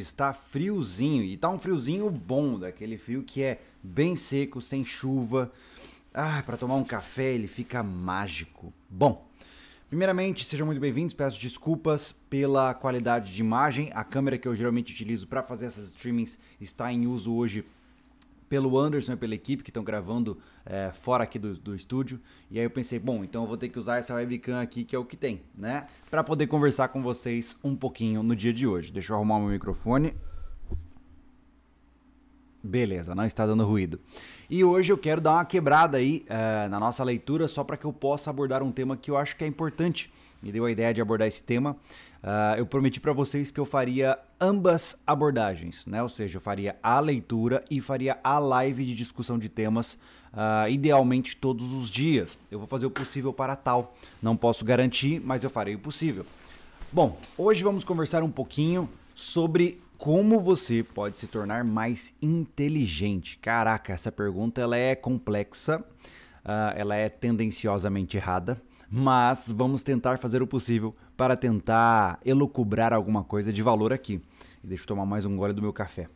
está friozinho e tá um friozinho bom, daquele frio que é bem seco, sem chuva. Ah, para tomar um café ele fica mágico. Bom, primeiramente sejam muito bem-vindos. Peço desculpas pela qualidade de imagem. A câmera que eu geralmente utilizo para fazer essas streamings está em uso hoje pelo Anderson e pela equipe que estão gravando é, fora aqui do, do, estúdio. E aí eu pensei, bom, então eu vou ter que usar essa webcam aqui, que é o que tem, né? Para poder conversar com vocês um pouquinho no dia de hoje. Deixa eu arrumar meu microfone. Beleza, não está dando ruído. E hoje eu quero dar uma quebrada aí é, na nossa leitura, só para que eu possa abordar um tema que eu acho que é importante. Me deu a ideia de abordar esse tema, Uh, eu prometi para vocês que eu faria ambas abordagens, né? Ou seja, eu faria a leitura e faria a live de discussão de temas, uh, idealmente todos os dias. Eu vou fazer o possível para tal. Não posso garantir, mas eu farei o possível. Bom, hoje vamos conversar um pouquinho sobre como você pode se tornar mais inteligente. Caraca, essa pergunta ela é complexa, uh, ela é tendenciosamente errada mas vamos tentar fazer o possível para tentar elucubrar alguma coisa de valor aqui. E deixa eu tomar mais um gole do meu café.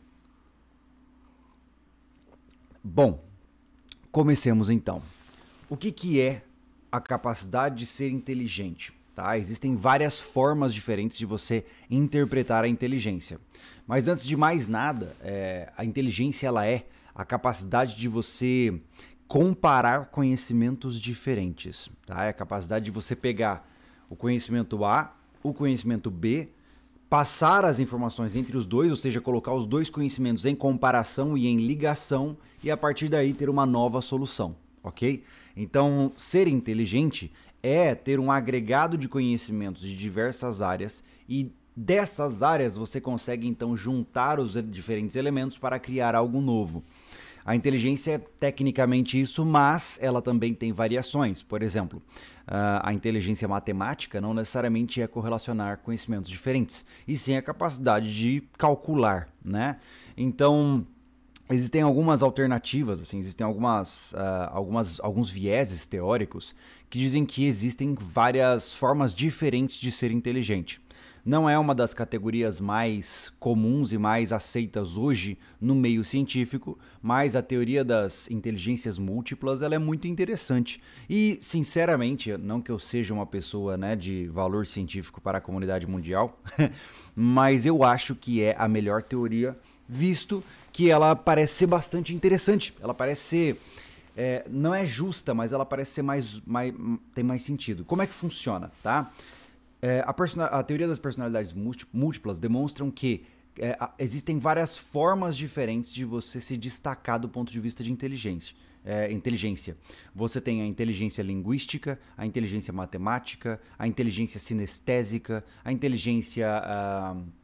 Bom, comecemos então. O que, que é a capacidade de ser inteligente? Tá? Existem várias formas diferentes de você interpretar a inteligência. Mas antes de mais nada, é, a inteligência ela é a capacidade de você comparar conhecimentos diferentes, tá? É a capacidade de você pegar o conhecimento A, o conhecimento B, passar as informações entre os dois, ou seja, colocar os dois conhecimentos em comparação e em ligação e a partir daí ter uma nova solução, ok? Então, ser inteligente é ter um agregado de conhecimentos de diversas áreas e dessas áreas você consegue então juntar os diferentes elementos para criar algo novo. A inteligência é tecnicamente isso, mas ela também tem variações. Por exemplo, ah, a inteligência matemática não necessariamente é correlacionar conhecimentos diferentes, e sim a capacidade de calcular, né? Então, existem algumas alternativas, assim, existem algumas, uh, algumas, alguns vieses teóricos que dizem que existem várias formas diferentes de ser inteligente não é uma das categorias mais comuns e mais aceitas hoje no meio científico, mas a teoria das inteligências múltiplas ela é muito interessante. E, sinceramente, não que eu seja uma pessoa né, de valor científico para a comunidade mundial, mas eu acho que é a melhor teoria, visto que ela parece ser bastante interessante. Ela parece ser. É, não é justa, mas ela parece ser mais, mais, tem mais sentido. Como é que funciona, tá? É, a, a, teoria das personalidades múltiplas demonstram que é, existem várias formas diferentes de você se destacar do ponto de vista de inteligência. É, inteligência. Você tem a inteligência linguística, a inteligência matemática, a inteligência sinestésica, a inteligência. Uh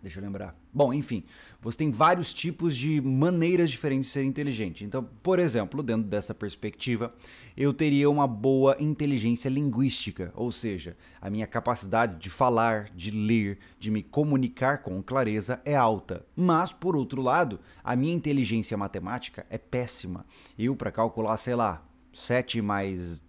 Deixa eu lembrar. Bom, enfim, você tem vários tipos de maneiras diferentes de ser inteligente. Então, por exemplo, dentro dessa perspectiva, eu teria uma boa inteligência linguística, ou seja, a minha capacidade de falar, de ler, de me comunicar com clareza é alta. Mas, por outro lado, a minha inteligência matemática é péssima. Eu, para calcular, sei lá, 7 mais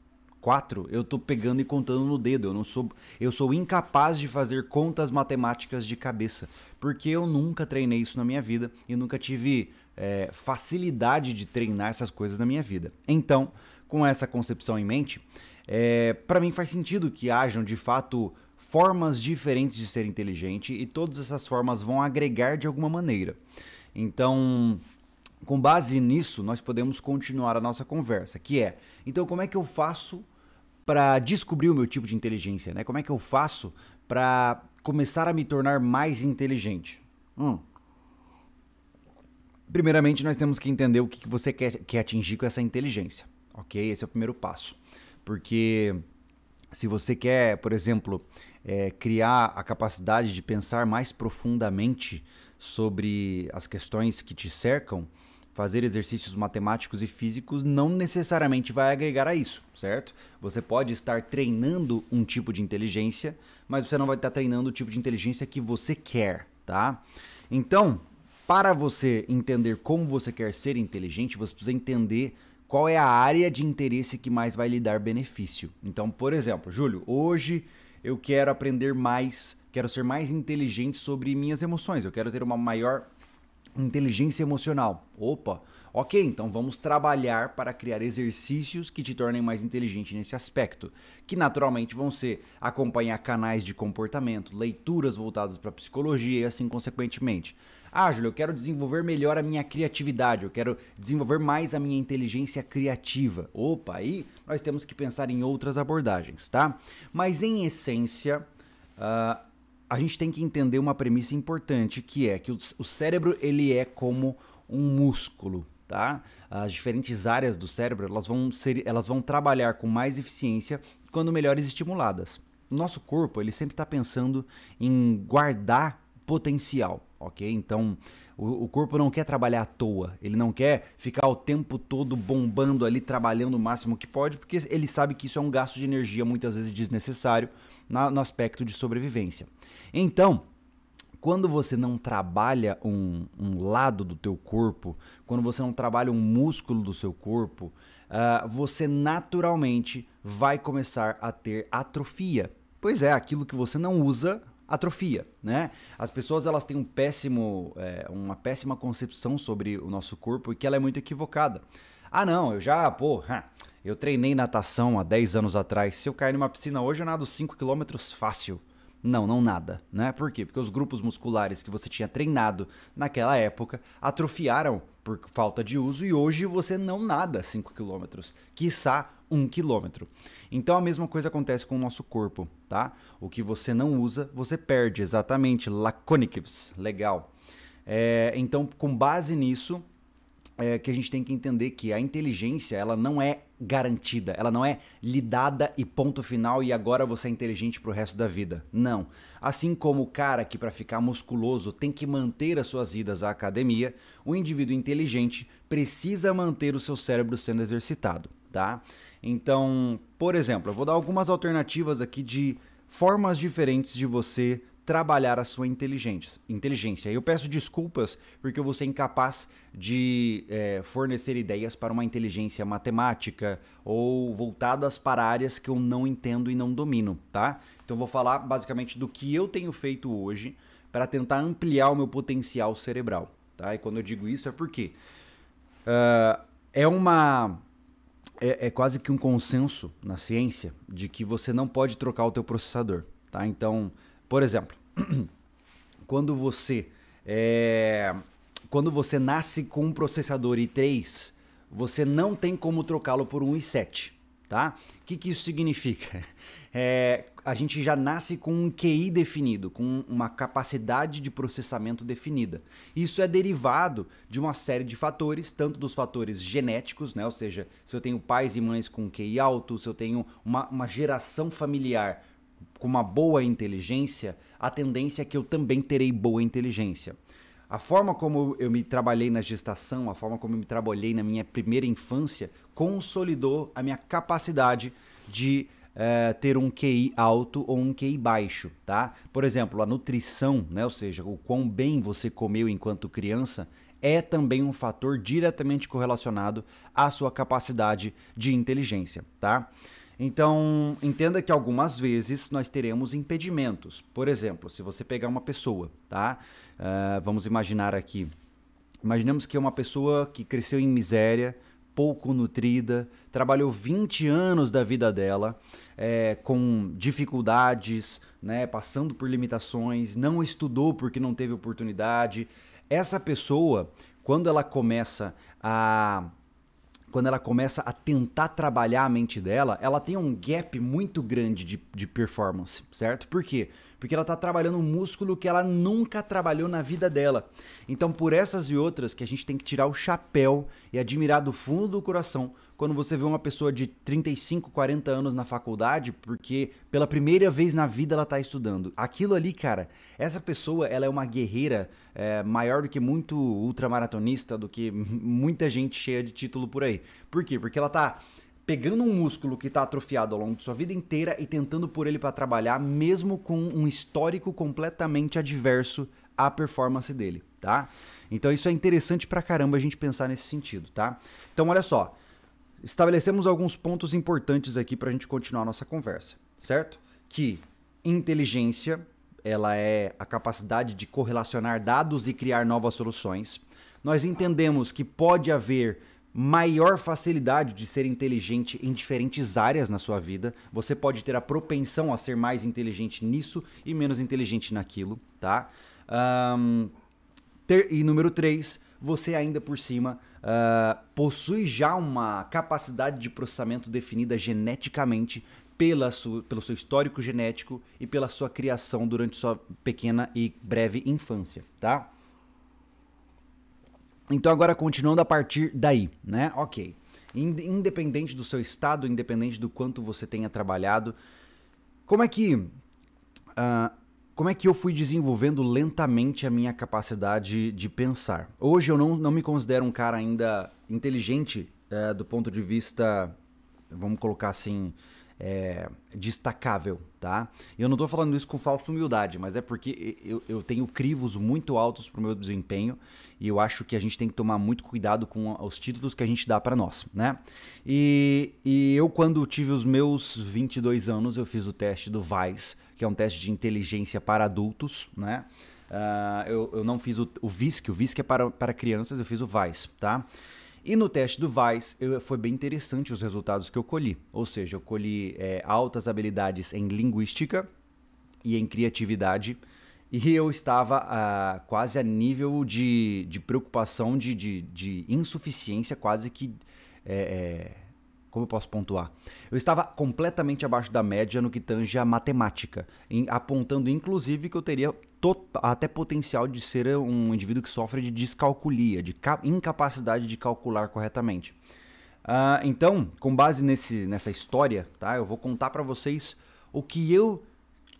quatro, eu tô pegando e contando no dedo. Eu não sou, eu sou incapaz de fazer contas matemáticas de cabeça, porque eu nunca treinei isso na minha vida e nunca tive é, facilidade de treinar essas coisas na minha vida. Então, com essa concepção em mente, é, para mim faz sentido que hajam de fato formas diferentes de ser inteligente e todas essas formas vão agregar de alguma maneira. Então, com base nisso, nós podemos continuar a nossa conversa, que é: então como é que eu faço para descobrir o meu tipo de inteligência, né? Como é que eu faço para começar a me tornar mais inteligente? Hum. Primeiramente, nós temos que entender o que, você quer, quer atingir com essa inteligência, ok? Esse é o primeiro passo. Porque se você quer, por exemplo, é, criar a capacidade de pensar mais profundamente sobre as questões que te cercam, Fazer exercícios matemáticos e físicos não necessariamente vai agregar a isso, certo? Você pode estar treinando um tipo de inteligência, mas você não vai estar treinando o tipo de inteligência que você quer, tá? Então, para você entender como você quer ser inteligente, você precisa entender qual é a área de interesse que mais vai lhe dar benefício. Então, por exemplo, Júlio, hoje eu quero aprender mais, quero ser mais inteligente sobre minhas emoções, eu quero ter uma maior Inteligência emocional. Opa, ok, então vamos trabalhar para criar exercícios que te tornem mais inteligente nesse aspecto, que naturalmente vão ser acompanhar canais de comportamento, leituras voltadas para psicologia e assim consequentemente. Ah, Júlio, eu quero desenvolver melhor a minha criatividade, eu quero desenvolver mais a minha inteligência criativa. Opa, aí nós temos que pensar em outras abordagens, tá? Mas em essência, ah, a gente tem que entender uma premissa importante, que é que o cérebro ele é como um músculo, tá? As diferentes áreas do cérebro, elas vão ser elas vão trabalhar com mais eficiência quando melhores estimuladas. Nosso corpo, ele sempre está pensando em guardar potencial, ok? Então, o, o, corpo não quer trabalhar à toa, ele não quer ficar o tempo todo bombando ali, trabalhando o máximo que pode, porque ele sabe que isso é um gasto de energia muitas vezes desnecessário, na, no aspecto de sobrevivência. Então, quando você não trabalha um, um, lado do teu corpo, quando você não trabalha um músculo do seu corpo, uh, você naturalmente vai começar a ter atrofia. Pois é, aquilo que você não usa atrofia, né? As pessoas elas têm um péssimo, é, uma péssima concepção sobre o nosso corpo e que ela é muito equivocada. Ah não, eu já, pô, eu treinei natação há 10 anos atrás. Se eu cair numa piscina hoje, eu nado 5 km fácil. Não, não nada, né? Por quê? Porque os grupos musculares que você tinha treinado naquela época atrofiaram por falta de uso e hoje você não nada 5 km, quiçá 1 km. Então a mesma coisa acontece com o nosso corpo, tá? O que você não usa, você perde, exatamente. Laconicus, legal. É, então, com base nisso, é que a gente tem que entender que a inteligência ela não é garantida, ela não é lidada e ponto final e agora você é inteligente pro resto da vida. Não. Assim como o cara que para ficar musculoso tem que manter as suas idas à academia, o indivíduo inteligente precisa manter o seu cérebro sendo exercitado, tá? Então, por exemplo, eu vou dar algumas alternativas aqui de formas diferentes de você trabalhar a sua inteligência. inteligência. Eu peço desculpas porque eu vou ser incapaz de é, fornecer ideias para uma inteligência matemática ou voltadas para áreas que eu não entendo e não domino, tá? Então vou falar basicamente do que eu tenho feito hoje para tentar ampliar o meu potencial cerebral, tá? E quando eu digo isso é porque uh, ah, é uma é, é quase que um consenso na ciência de que você não pode trocar o teu processador, tá? Então por exemplo, quando você é, quando você nasce com um processador i3, você não tem como trocá-lo por um i7, tá? O que, que isso significa? É, a gente já nasce com um QI definido, com uma capacidade de processamento definida. Isso é derivado de uma série de fatores, tanto dos fatores genéticos, né? ou seja, se eu tenho pais e mães com QI alto, se eu tenho uma, uma geração familiar com uma boa inteligência, a tendência é que eu também terei boa inteligência. A forma como eu me trabalhei na gestação, a forma como eu me trabalhei na minha primeira infância, consolidou a minha capacidade de é, ter um QI alto ou um QI baixo, tá? Por exemplo, a nutrição, né? ou seja, o quão bem você comeu enquanto criança, é também um fator diretamente correlacionado à sua capacidade de inteligência, tá? Então, entenda que algumas vezes nós teremos impedimentos. Por exemplo, se você pegar uma pessoa, tá? Uh, vamos imaginar aqui. Imaginemos que é uma pessoa que cresceu em miséria, pouco nutrida, trabalhou 20 anos da vida dela é, com dificuldades, né, passando por limitações, não estudou porque não teve oportunidade. Essa pessoa, quando ela começa a quando ela começa a tentar trabalhar a mente dela, ela tem um gap muito grande de, de performance, certo? Por quê? Porque ela está trabalhando um músculo que ela nunca trabalhou na vida dela. Então, por essas e outras que a gente tem que tirar o chapéu e admirar do fundo do coração quando você vê uma pessoa de 35, 40 anos na faculdade, porque pela primeira vez na vida ela tá estudando. Aquilo ali, cara, essa pessoa, ela é uma guerreira é, maior do que muito ultramaratonista, do que muita gente cheia de título por aí. Por quê? Porque ela tá pegando um músculo que está atrofiado ao longo de sua vida inteira e tentando por ele para trabalhar, mesmo com um histórico completamente adverso à performance dele, tá? Então isso é interessante pra caramba a gente pensar nesse sentido, tá? Então olha só, estabelecemos alguns pontos importantes aqui para a gente continuar a nossa conversa, certo? Que inteligência ela é a capacidade de correlacionar dados e criar novas soluções. Nós entendemos que pode haver maior facilidade de ser inteligente em diferentes áreas na sua vida. Você pode ter a propensão a ser mais inteligente nisso e menos inteligente naquilo, tá? Um, ter, e número 3, você ainda por cima uh, possui já uma capacidade de processamento definida geneticamente pela sua, pelo seu histórico genético e pela sua criação durante sua pequena e breve infância, tá? Então agora continuando a partir daí, né? Ok. Independente do seu estado, independente do quanto você tenha trabalhado, como é que uh, como é que eu fui desenvolvendo lentamente a minha capacidade de pensar. Hoje eu não, não me considero um cara ainda inteligente é, do ponto de vista, vamos colocar assim, é, destacável, tá? Eu não tô falando isso com falsa humildade, mas é porque eu, eu tenho crivos muito altos pro meu desempenho e eu acho que a gente tem que tomar muito cuidado com os títulos que a gente dá para nós, né? E, e eu, quando tive os meus 22 anos, eu fiz o teste do Vice que é um teste de inteligência para adultos, né? Uh, eu, eu não fiz o, o VISC, o VISC é para, para crianças, eu fiz o VICE, tá? E no teste do VICE eu, foi bem interessante os resultados que eu colhi. Ou seja, eu colhi é, altas habilidades em linguística e em criatividade, e eu estava ah, quase a nível de, de preocupação, de, de, de insuficiência, quase que é, é, como eu posso pontuar? Eu estava completamente abaixo da média no que tange a matemática, em, apontando inclusive que eu teria até potencial de ser eh, um indivíduo que sofre de descalculia, de incapacidade de calcular corretamente. Uh, então, com base nesse, nessa história, tá, eu vou contar para vocês o que eu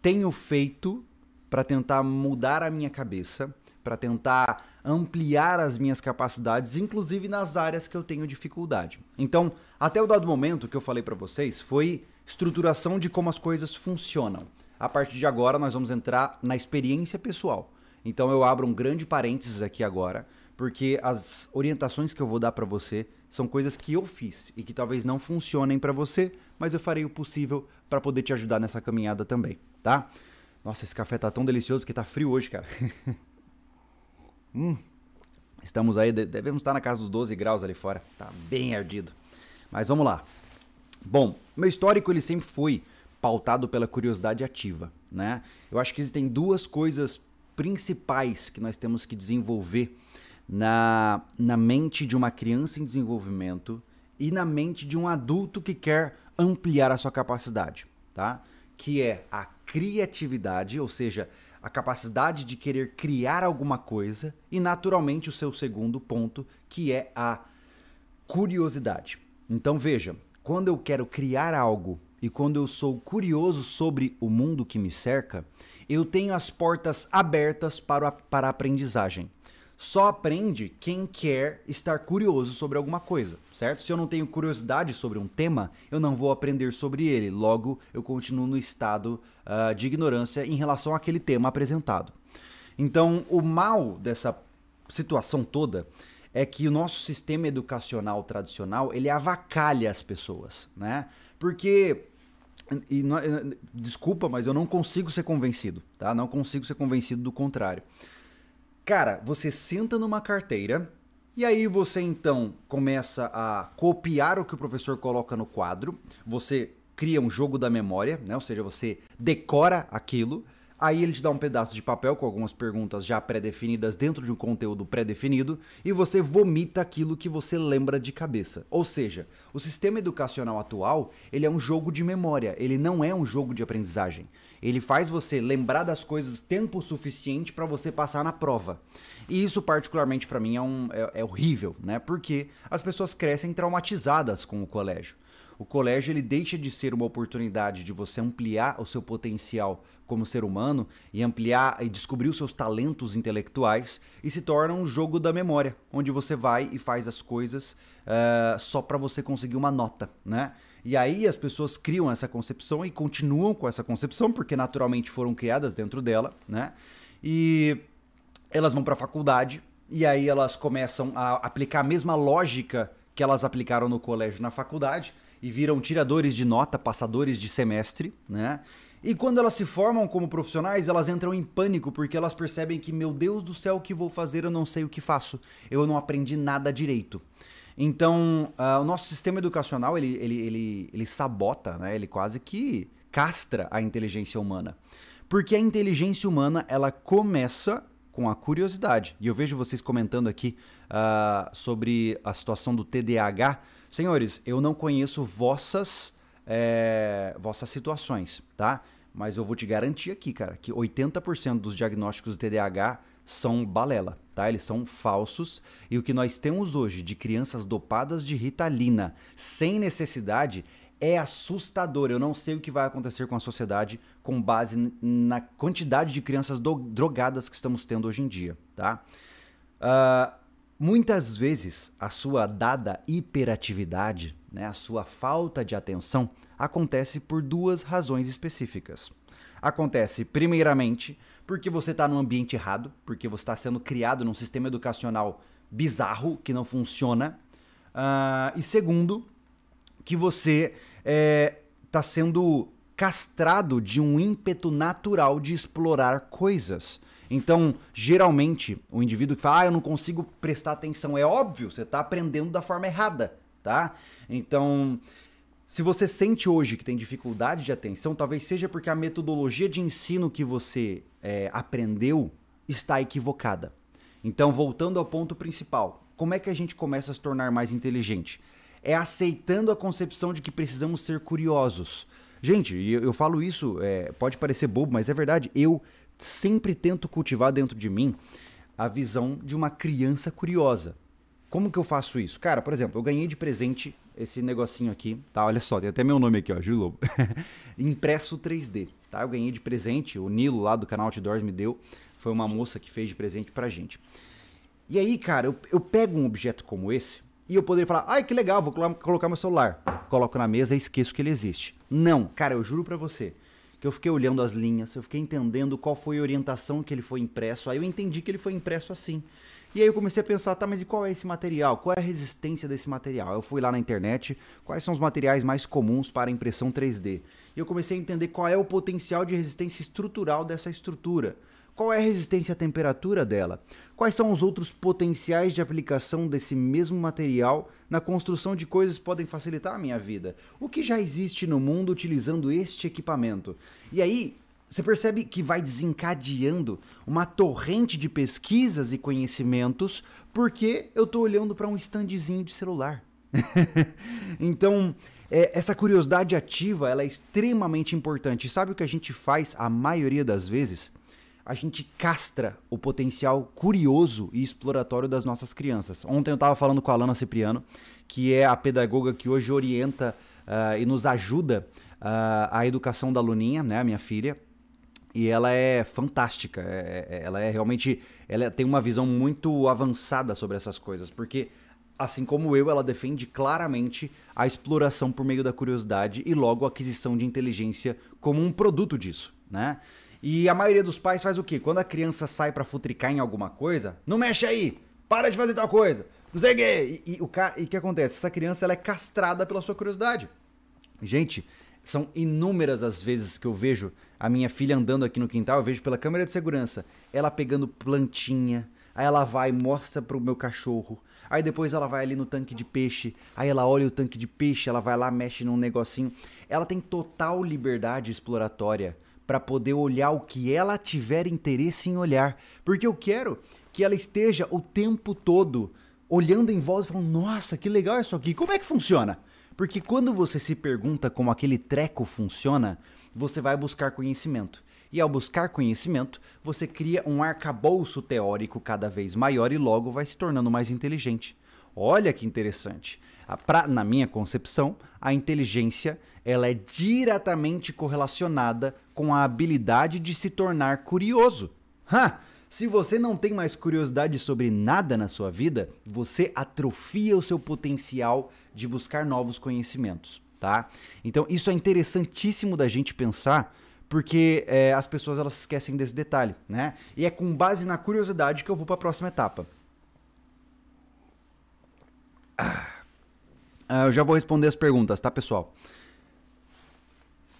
tenho feito para tentar mudar a minha cabeça, para tentar ampliar as minhas capacidades, inclusive nas áreas que eu tenho dificuldade. Então, até o dado momento que eu falei para vocês foi estruturação de como as coisas funcionam. A partir de agora, nós vamos entrar na experiência pessoal. Então, eu abro um grande parênteses aqui agora, porque as orientações que eu vou dar para você são coisas que eu fiz e que talvez não funcionem para você, mas eu farei o possível para poder te ajudar nessa caminhada também, tá? Nossa, esse café tá tão delicioso que tá frio hoje, cara. Hum, estamos aí, devemos estar na casa dos 12 graus ali fora. Tá bem ardido. Mas vamos lá. Bom, meu histórico ele sempre foi pautado pela curiosidade ativa, né? Eu acho que existem duas coisas principais que nós temos que desenvolver na, na mente de uma criança em desenvolvimento e na mente de um adulto que quer ampliar a sua capacidade, tá? Que é a criatividade, ou seja, a capacidade de querer criar alguma coisa e, naturalmente, o seu segundo ponto, que é a curiosidade. Então, veja, quando eu quero criar algo e quando eu sou curioso sobre o mundo que me cerca, eu tenho as portas abertas para a, para a aprendizagem só aprende quem quer estar curioso sobre alguma coisa, certo? Se eu não tenho curiosidade sobre um tema, eu não vou aprender sobre ele, logo eu continuo no estado uh, de ignorância em relação àquele tema apresentado. Então, o mal dessa situação toda é que o nosso sistema educacional tradicional ele avacalha as pessoas, né? Porque e, eh, desculpa, mas eu não consigo ser convencido, tá? Não consigo ser convencido do contrário. Cara, você senta numa carteira e aí você então começa a copiar o que o professor coloca no quadro, você cria um jogo da memória, né? Ou seja, você decora aquilo. Aí ele te dá um pedaço de papel com algumas perguntas já pré-definidas dentro de um conteúdo pré-definido e você vomita aquilo que você lembra de cabeça. Ou seja, o sistema educacional atual, ele é um jogo de memória, ele não é um jogo de aprendizagem. Ele faz você lembrar das coisas tempo suficiente para você passar na prova. E isso, particularmente para mim, é, um, é, é horrível, né? Porque as pessoas crescem traumatizadas com o colégio. O colégio ele deixa de ser uma oportunidade de você ampliar o seu potencial como ser humano e ampliar e descobrir os seus talentos intelectuais e se torna um jogo da memória, onde você vai e faz as coisas uh, só para você conseguir uma nota, né? E aí as pessoas criam essa concepção e continuam com essa concepção, porque naturalmente foram criadas dentro dela, né? E elas vão para a faculdade e aí elas começam a aplicar a mesma lógica que elas aplicaram no colégio, na faculdade, e viram tiradores de nota, passadores de semestre, né? E quando elas se formam como profissionais, elas entram em pânico porque elas percebem que, meu Deus do céu, o que vou fazer? Eu não sei o que faço. Eu não aprendi nada direito. Então, uh, o nosso sistema educacional, ele, ele, ele, ele sabota, né? Ele quase que castra a inteligência humana. Porque a inteligência humana, ela começa com a curiosidade. E eu vejo vocês comentando aqui uh, sobre a situação do TDAH. Senhores, eu não conheço vossas, é, vossas situações, tá? Mas eu vou te garantir aqui, cara, que 80% dos diagnósticos do TDAH são balela, tá? Eles são falsos. E o que nós temos hoje de crianças dopadas de ritalina sem necessidade é assustador. Eu não sei o que vai acontecer com a sociedade com base na quantidade de crianças drogadas que estamos tendo hoje em dia, tá? Uh, muitas vezes a sua dada hiperatividade, né, a sua falta de atenção, acontece por duas razões específicas. Acontece, primeiramente, porque você está num ambiente errado, porque você está sendo criado num sistema educacional bizarro que não funciona. Uh, e segundo, que você está eh, é, sendo castrado de um ímpeto natural de explorar coisas. Então, geralmente, o indivíduo que fala, ah, eu não consigo prestar atenção, é óbvio, você está aprendendo da forma errada, tá? Então, se você sente hoje que tem dificuldade de atenção, talvez seja porque a metodologia de ensino que você é, aprendeu está equivocada. Então, voltando ao ponto principal, como é que a gente começa a se tornar mais inteligente? É aceitando a concepção de que precisamos ser curiosos. Gente, eu, eu falo isso, é, pode parecer bobo, mas é verdade. Eu sempre tento cultivar dentro de mim a visão de uma criança curiosa. Como que eu faço isso? Cara, por exemplo, eu ganhei de presente esse negocinho aqui, tá? Olha só, tem até meu nome aqui, ó, Júlio Lobo. Impresso 3D, tá? Eu ganhei de presente, o Nilo lá do canal Outdoors me deu. Foi uma moça que fez de presente pra gente. E aí, cara, eu, eu pego um objeto como esse e eu poderia falar, ai que legal, vou colocar meu celular. Coloco na mesa e esqueço que ele existe. Não, cara, eu juro pra você que eu fiquei olhando as linhas, eu fiquei entendendo qual foi a orientação que ele foi impresso, aí eu entendi que ele foi impresso assim. E aí eu comecei a pensar, tá, mas e qual é esse material? Qual é a resistência desse material? Eu fui lá na internet, quais são os materiais mais comuns para impressão 3D? E eu comecei a entender qual é o potencial de resistência estrutural dessa estrutura. Qual é a resistência à temperatura dela? Quais são os outros potenciais de aplicação desse mesmo material na construção de coisas que podem facilitar a minha vida? O que já existe no mundo utilizando este equipamento? E aí, você percebe que vai desencadeando uma torrente de pesquisas e conhecimentos porque eu estou olhando para um standzinho de celular. então, é, essa curiosidade ativa ela é extremamente importante. sabe o que a gente faz a maioria das vezes? A gente castra o potencial curioso e exploratório das nossas crianças. Ontem eu estava falando com a Alana Cipriano, que é a pedagoga que hoje orienta uh, e nos ajuda uh, a educação da Luninha, né, minha filha e ela é fantástica. É, é, é, ela é realmente. Ela tem uma visão muito avançada sobre essas coisas, porque. Assim como eu, ela defende claramente a exploração por meio da curiosidade e logo a aquisição de inteligência como um produto disso, né? E a maioria dos pais faz o quê? Quando a criança sai para futricar em alguma coisa, não mexe aí, para de fazer tal coisa, não sei o quê. E, e o e que acontece? Essa criança ela é castrada pela sua curiosidade. Gente, são inúmeras as vezes que eu vejo a minha filha andando aqui no quintal, eu vejo pela câmera de segurança, ela pegando plantinha, aí ela vai e mostra pro meu cachorro, aí depois ela vai ali no tanque de peixe, aí ela olha o tanque de peixe, ela vai lá, mexe num negocinho. Ela tem total liberdade exploratória para poder olhar o que ela tiver interesse em olhar, porque eu quero que ela esteja o tempo todo olhando em volta e falando: "Nossa, que legal isso aqui. Como é que funciona?" Porque quando você se pergunta como aquele treco funciona, você vai buscar conhecimento. E ao buscar conhecimento, você cria um arcabouço teórico cada vez maior e logo vai se tornando mais inteligente. Olha que interessante. Pra, na minha concepção, a inteligência ela é diretamente correlacionada com a habilidade de se tornar curioso. Ha! Se você não tem mais curiosidade sobre nada na sua vida, você atrofia o seu potencial de buscar novos conhecimentos, tá? Então isso é interessantíssimo da gente pensar, porque é, as pessoas elas esquecem desse detalhe, né? E é com base na curiosidade que eu vou para a próxima etapa. Ah, eu já vou responder as perguntas, tá, pessoal?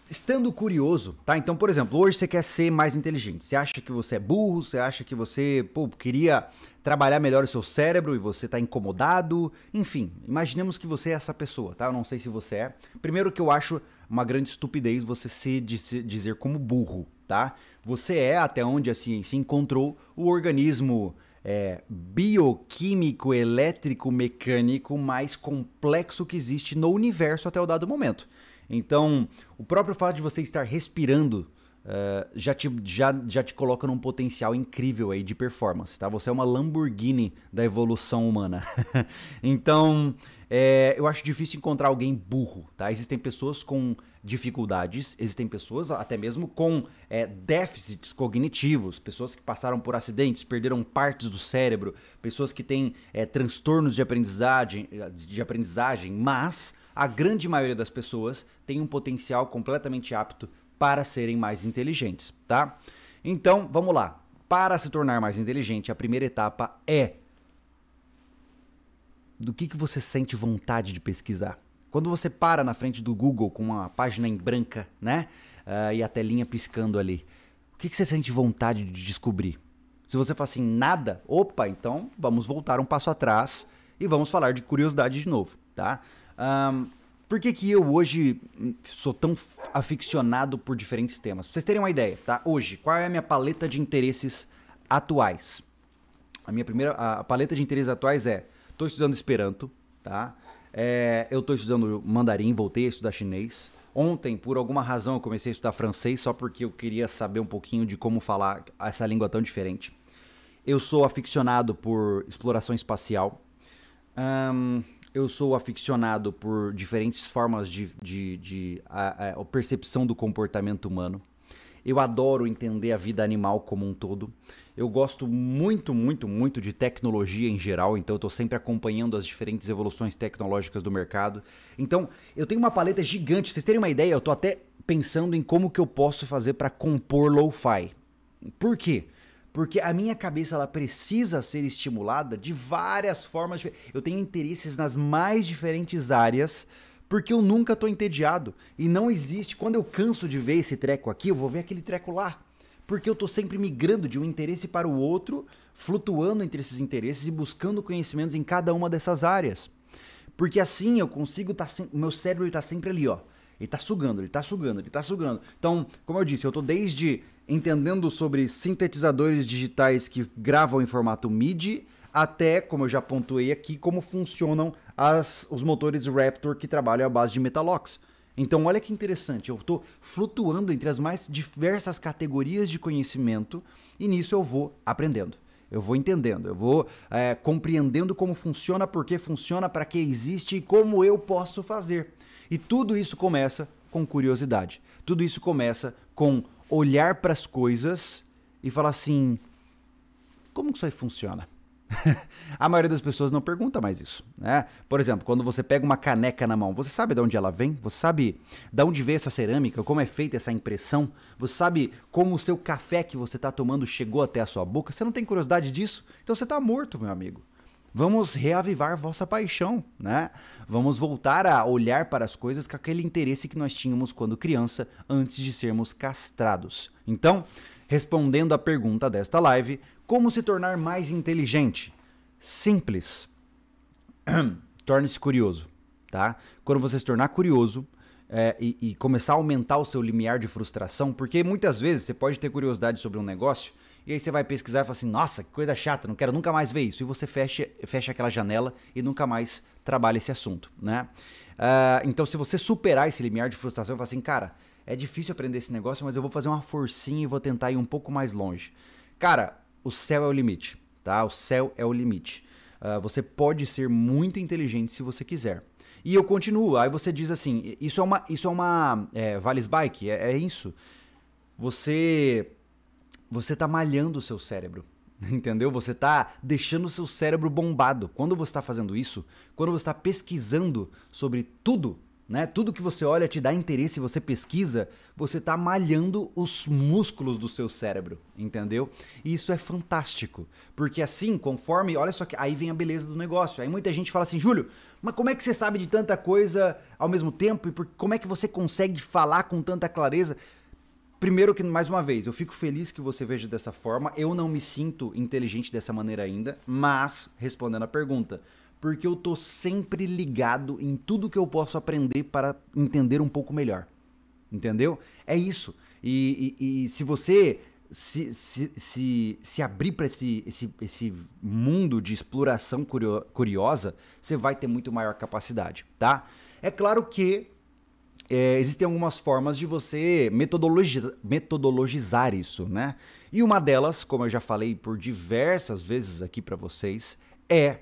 estando curioso, tá? Então, por exemplo, hoje você quer ser mais inteligente. Você acha que você é burro, você acha que você, pô, queria trabalhar melhor o seu cérebro e você tá incomodado. Enfim, imaginemos que você é essa pessoa, tá? Eu não sei se você é. Primeiro que eu acho uma grande estupidez você se dizer como burro, tá? Você é, até onde a ciência encontrou, o organismo é, bioquímico, elétrico, mecânico mais complexo que existe no universo até o dado momento. Então, o próprio fato de você estar respirando Uh, já, te, já, já te coloca num potencial incrível aí de performance, tá? Você é uma Lamborghini da evolução humana. então, é, eu acho difícil encontrar alguém burro, tá? Existem pessoas com dificuldades, existem pessoas até mesmo com é, déficits cognitivos, pessoas que passaram por acidentes, perderam partes do cérebro, pessoas que têm é, transtornos de aprendizagem, de aprendizagem, mas a grande maioria das pessoas tem um potencial completamente apto para serem mais inteligentes, tá? Então, vamos lá. Para se tornar mais inteligente, a primeira etapa é do que, que você sente vontade de pesquisar. Quando você para na frente do Google com uma página em branca, né? Uh, e a telinha piscando ali, o que, que você sente vontade de descobrir? Se você fala assim, nada, opa, então vamos voltar um passo atrás e vamos falar de curiosidade de novo, tá? Um, por que, que eu hoje sou tão aficionado por diferentes temas? Pra vocês terem uma ideia, tá? Hoje, qual é a minha paleta de interesses atuais? A minha primeira a, paleta de interesses atuais é: estou estudando Esperanto, tá? É, eu estou estudando mandarim, voltei a estudar chinês. Ontem, por alguma razão, eu comecei a estudar francês só porque eu queria saber um pouquinho de como falar essa língua tão diferente. Eu sou aficionado por exploração espacial. Um, eu sou aficionado por diferentes formas de, de, de a, a percepção do comportamento humano. Eu adoro entender a vida animal como um todo. Eu gosto muito, muito, muito de tecnologia em geral, então eu estou sempre acompanhando as diferentes evoluções tecnológicas do mercado. Então, eu tenho uma paleta gigante. Vocês terem uma ideia, eu estou até pensando em como que eu posso fazer para compor lo-fi. Por quê? porque a minha cabeça ela precisa ser estimulada de várias formas. Eu tenho interesses nas mais diferentes áreas, porque eu nunca tô entediado e não existe quando eu canso de ver esse treco aqui, eu vou ver aquele treco lá. Porque eu tô sempre migrando de um interesse para o outro, flutuando entre esses interesses e buscando conhecimentos em cada uma dessas áreas. Porque assim eu consigo estar tá meu cérebro está sempre ali, ó ele tá sugando, ele tá sugando, ele tá sugando. Então, como eu disse, eu tô desde entendendo sobre sintetizadores digitais que gravam em formato MIDI, até, como eu já pontuei aqui, como funcionam as, os motores Raptor que trabalham à base de Metalox. Então, olha que interessante, eu estou flutuando entre as mais diversas categorias de conhecimento e nisso eu vou aprendendo. Eu vou entendendo, eu vou é, compreendendo como funciona, por que funciona, para que existe e como eu posso fazer. E tudo isso começa com curiosidade. Tudo isso começa com olhar para as coisas e falar assim: como isso aí funciona? a maioria das pessoas não pergunta mais isso, né? Por exemplo, quando você pega uma caneca na mão, você sabe de onde ela vem? Você sabe de onde veio essa cerâmica? Como é feita essa impressão? Você sabe como o seu café que você está tomando chegou até a sua boca? Você não tem curiosidade disso? Então você está morto, meu amigo. Vamos reavivar vossa paixão, né? Vamos voltar a olhar para as coisas com aquele interesse que nós tínhamos quando criança, antes de sermos castrados. Então, respondendo à pergunta desta live, como se tornar mais inteligente? Simples. Torne-se curioso, tá? Quando você se tornar curioso, é, e, e, começar a aumentar o seu limiar de frustração, porque muitas vezes você pode ter curiosidade sobre um negócio e aí você vai pesquisar e fala assim: nossa, que coisa chata, não quero nunca mais ver isso. E você fecha, fecha aquela janela e nunca mais trabalha esse assunto, né? Uh, então, se você superar esse limiar de frustração e fala assim: cara, é difícil aprender esse negócio, mas eu vou fazer uma forcinha e vou tentar ir um pouco mais longe. Cara, o céu é o limite, tá? O céu é o limite. Uh, você pode ser muito inteligente se você quiser. E eu continuo. Aí você diz assim: isso é uma. Isso é uma. É, Vales Bike? É, é isso? Você você está malhando o seu cérebro. Entendeu? Você está deixando o seu cérebro bombado. Quando você está fazendo isso, quando você está pesquisando sobre tudo, né? Tudo que você olha te dá interesse, e você pesquisa, você está malhando os músculos do seu cérebro, entendeu? E isso é fantástico, porque assim, conforme, olha só que aí vem a beleza do negócio. Aí muita gente fala assim, Júlio, mas como é que você sabe de tanta coisa ao mesmo tempo e por, como é que você consegue falar com tanta clareza? Primeiro que, mais uma vez, eu fico feliz que você veja dessa forma. Eu não me sinto inteligente dessa maneira ainda, mas, respondendo a pergunta, porque eu tô sempre ligado em tudo que eu posso aprender para entender um pouco melhor. Entendeu? É isso. E, e, e se você se, se, se, se abrir para esse, esse, esse mundo de exploração curio, curiosa, você vai ter muito maior capacidade, tá? É claro que é, existem algumas formas de você metodologizar isso, né? E uma delas, como eu já falei por diversas vezes aqui para vocês, é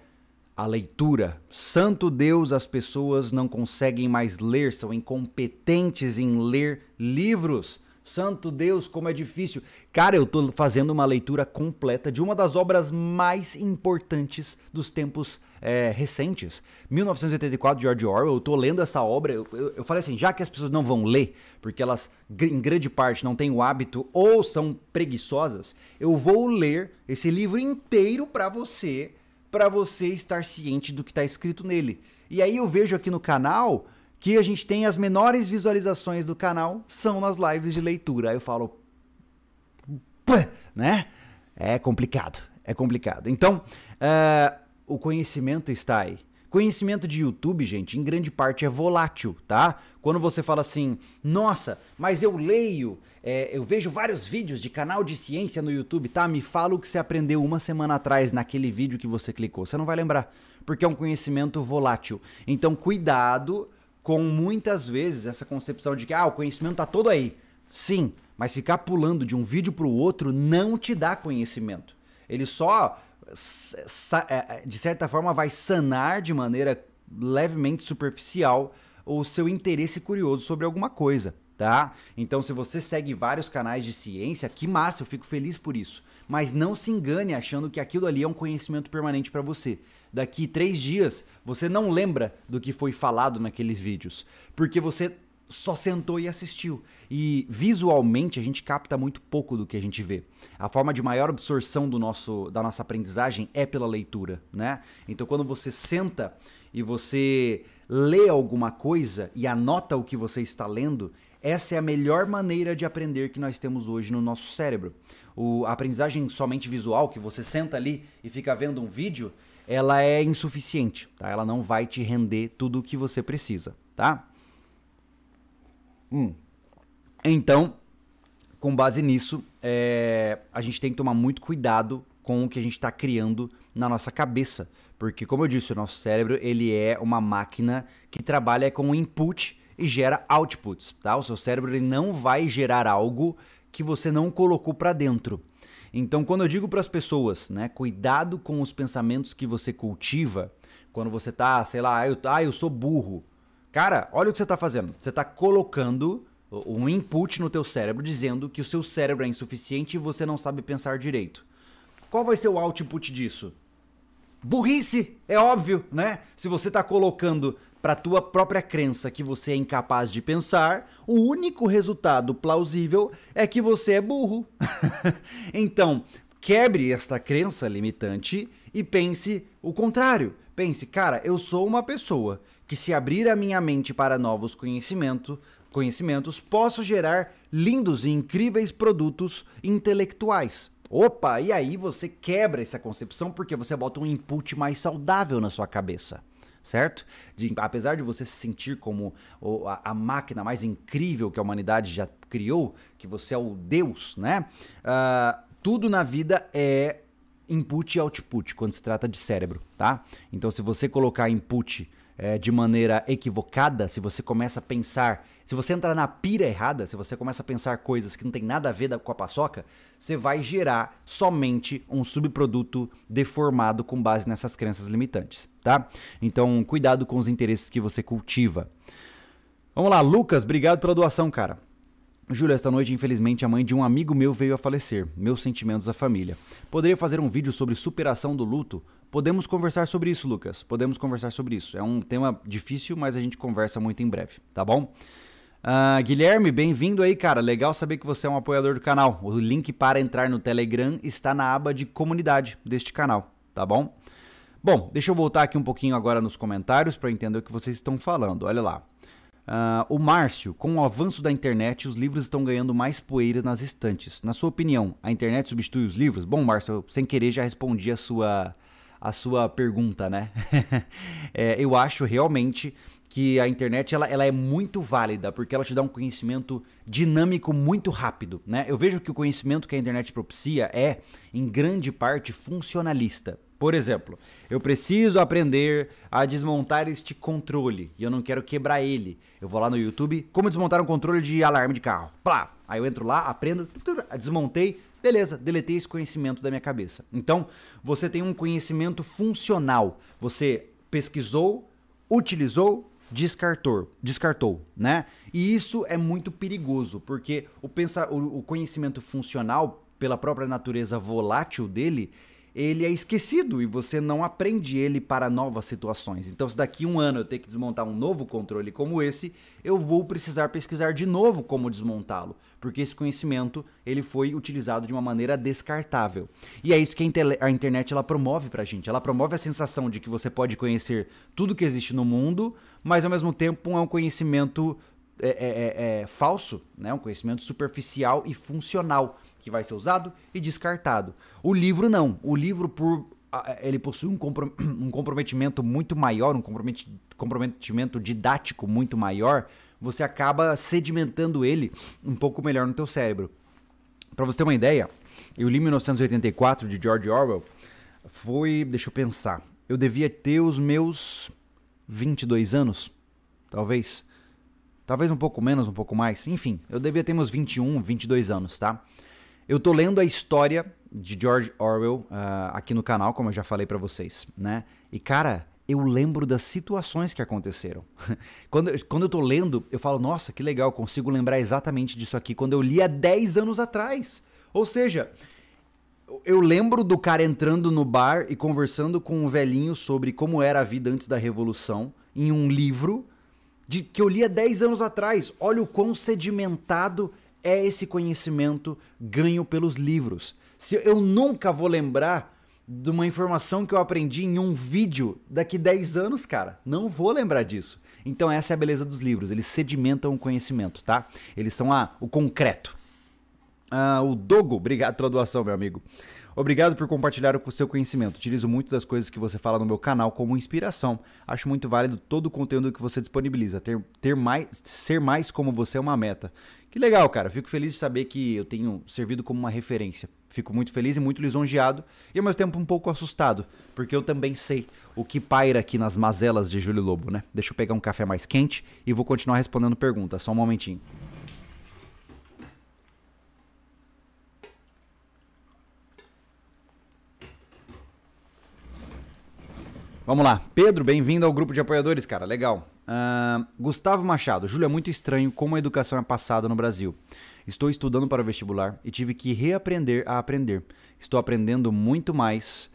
a leitura. Santo Deus, as pessoas não conseguem mais ler, são incompetentes em ler livros. Santo Deus, como é difícil. Cara, eu tô fazendo uma leitura completa de uma das obras mais importantes dos tempos é, recentes. 1984, George Orwell, eu tô lendo essa obra. Eu, eu, eu, falei assim, já que as pessoas não vão ler, porque elas, em grande parte, não têm o hábito ou são preguiçosas, eu vou ler esse livro inteiro para você, para você estar ciente do que tá escrito nele. E aí eu vejo aqui no canal que a gente tem as menores visualizações do canal são nas lives de leitura. Aí eu falo, né? É complicado, é complicado. Então, uh, o conhecimento está aí. Conhecimento de YouTube, gente, em grande parte é volátil, tá? Quando você fala assim, nossa, mas eu leio, é, eu vejo vários vídeos de canal de ciência no YouTube, tá? Me fala o que você aprendeu uma semana atrás naquele vídeo que você clicou. Você não vai lembrar, porque é um conhecimento volátil. Então, cuidado com muitas vezes essa concepção de que ah, o conhecimento está todo aí. Sim, mas ficar pulando de um vídeo para o outro não te dá conhecimento. Ele só, é, é, de certa forma, vai sanar de maneira levemente superficial o seu interesse curioso sobre alguma coisa. Tá? Então, se você segue vários canais de ciência, que massa, eu fico feliz por isso. Mas não se engane achando que aquilo ali é um conhecimento permanente para você daqui três dias, você não lembra do que foi falado naqueles vídeos, porque você só sentou e assistiu. E visualmente a gente capta muito pouco do que a gente vê. A forma de maior absorção do nosso, da nossa aprendizagem é pela leitura, né? Então quando você senta e você lê alguma coisa e anota o que você está lendo, essa é a melhor maneira de aprender que nós temos hoje no nosso cérebro. O, a aprendizagem somente visual, que você senta ali e fica vendo um vídeo, ela é insuficiente, tá? Ela não vai te render tudo o que você precisa, tá? Hum. Então, com base nisso, é, a gente tem que tomar muito cuidado com o que a gente está criando na nossa cabeça, porque como eu disse, o nosso cérebro ele é uma máquina que trabalha com input e gera outputs, tá? O seu cérebro ele não vai gerar algo que você não colocou para dentro. Então, quando eu digo para as pessoas, né, cuidado com os pensamentos que você cultiva, quando você tá, sei lá, ah, eu, ah, eu sou burro. Cara, olha o que você tá fazendo. Você tá colocando um input no teu cérebro dizendo que o seu cérebro é insuficiente e você não sabe pensar direito. Qual vai ser o output disso? Burrice, é óbvio, né? Se você está colocando para a tua própria crença que você é incapaz de pensar, o único resultado plausível é que você é burro. então, quebre esta crença limitante e pense o contrário. Pense, cara, eu sou uma pessoa que se abrir a minha mente para novos conhecimento, conhecimentos, posso gerar lindos e incríveis produtos intelectuais. Opa, e aí você quebra essa concepção porque você bota um input mais saudável na sua cabeça certo? De, apesar de você se sentir como a, a, máquina mais incrível que a humanidade já criou, que você é o Deus, né? Uh, tudo na vida é input e output quando se trata de cérebro, tá? Então, se você colocar input é, de maneira equivocada, se você começa a pensar, se você entrar na pira errada, se você começa a pensar coisas que não tem nada a ver com a paçoca, você vai gerar somente um subproduto deformado com base nessas crenças limitantes, tá? Então, cuidado com os interesses que você cultiva. Vamos lá, Lucas, obrigado pela doação, cara. Júlio, esta noite, infelizmente, a mãe de um amigo meu veio a falecer. Meus sentimentos à família. Poderia fazer um vídeo sobre superação do luto? Podemos conversar sobre isso, Lucas. Podemos conversar sobre isso. É um tema difícil, mas a gente conversa muito em breve, tá bom? Uh, Guilherme, bem-vindo aí, cara. Legal saber que você é um apoiador do canal. O link para entrar no Telegram está na aba de comunidade deste canal, tá bom? Bom, deixa eu voltar aqui um pouquinho agora nos comentários para entender o que vocês estão falando. Olha lá. Uh, o Márcio, com o avanço da internet, os livros estão ganhando mais poeira nas estantes. Na sua opinião, a internet substitui os livros? Bom, Márcio, eu, sem querer já respondi a sua, a sua pergunta, né? é, eu acho realmente que a internet ela, ela é muito válida, porque ela te dá um conhecimento dinâmico muito rápido, né? Eu vejo que o conhecimento que a internet propicia é, em grande parte, funcionalista. Por exemplo, eu preciso aprender a desmontar este controle e eu não quero quebrar ele. Eu vou lá no YouTube, como desmontar um controle de alarme de carro. Plá! Aí eu entro lá, aprendo, desmontei, beleza, deletei esse conhecimento da minha cabeça. Então, você tem um conhecimento funcional. Você pesquisou, utilizou, descartou, descartou, né? E isso é muito perigoso, porque o, pensar, o conhecimento funcional, pela própria natureza volátil dele, ele é esquecido e você não aprende ele para novas situações. Então, se daqui um ano eu ter que desmontar um novo controle como esse, eu vou precisar pesquisar de novo como desmontá-lo, porque esse conhecimento ele foi utilizado de uma maneira descartável. E é isso que a, internet ela promove para a gente. Ela promove a sensação de que você pode conhecer tudo que existe no mundo, mas ao mesmo tempo é um conhecimento é, é, é, é falso, né? um conhecimento superficial e funcional que vai ser usado e descartado. O livro não. O livro, por ele possui um, comprometimento muito maior, um comprometimento didático muito maior, você acaba sedimentando ele um pouco melhor no teu cérebro. Para você ter uma ideia, eu li 1984 de George Orwell, foi, deixa eu pensar, eu devia ter os meus 22 anos, talvez. Talvez um pouco menos, um pouco mais. Enfim, eu devia ter meus 21, 22 anos, tá? Eu tô lendo a história de George Orwell uh, aqui no canal, como eu já falei para vocês, né? E cara, eu lembro das situações que aconteceram. quando, quando eu tô lendo, eu falo, nossa, que legal, consigo lembrar exatamente disso aqui quando eu li há 10 anos atrás. Ou seja, eu lembro do cara entrando no bar e conversando com um velhinho sobre como era a vida antes da Revolução, em um livro de, que eu li há 10 anos atrás. Olha o quão sedimentado é esse conhecimento ganho pelos livros. Se eu nunca vou lembrar de uma informação que eu aprendi em um vídeo daqui 10 anos, cara. Não vou lembrar disso. Então essa é a beleza dos livros, eles sedimentam o conhecimento, tá? Eles são a, o concreto. Ah, o Dogo, obrigado pela doação, meu amigo. Obrigado por compartilhar o seu conhecimento. Utilizo muito das coisas que você fala no meu canal como inspiração. Acho muito válido todo o conteúdo que você disponibiliza. Ter, ter mais, ser mais como você é uma meta. Que legal, cara. Fico feliz de saber que eu tenho servido como uma referência. Fico muito feliz e muito lisonjeado e ao mesmo tempo um pouco assustado, porque eu também sei o que paira aqui nas mazelas de Júlio Lobo, né? Deixa eu pegar um café mais quente e vou continuar respondendo perguntas. Só um momentinho. Vamos lá. Pedro, bem-vindo ao grupo de apoiadores, cara. Legal. Uh, Gustavo Machado, Júlio, é muito estranho como a educação é passada no Brasil. Estou estudando para vestibular e tive que reaprender a aprender. Estou aprendendo muito mais.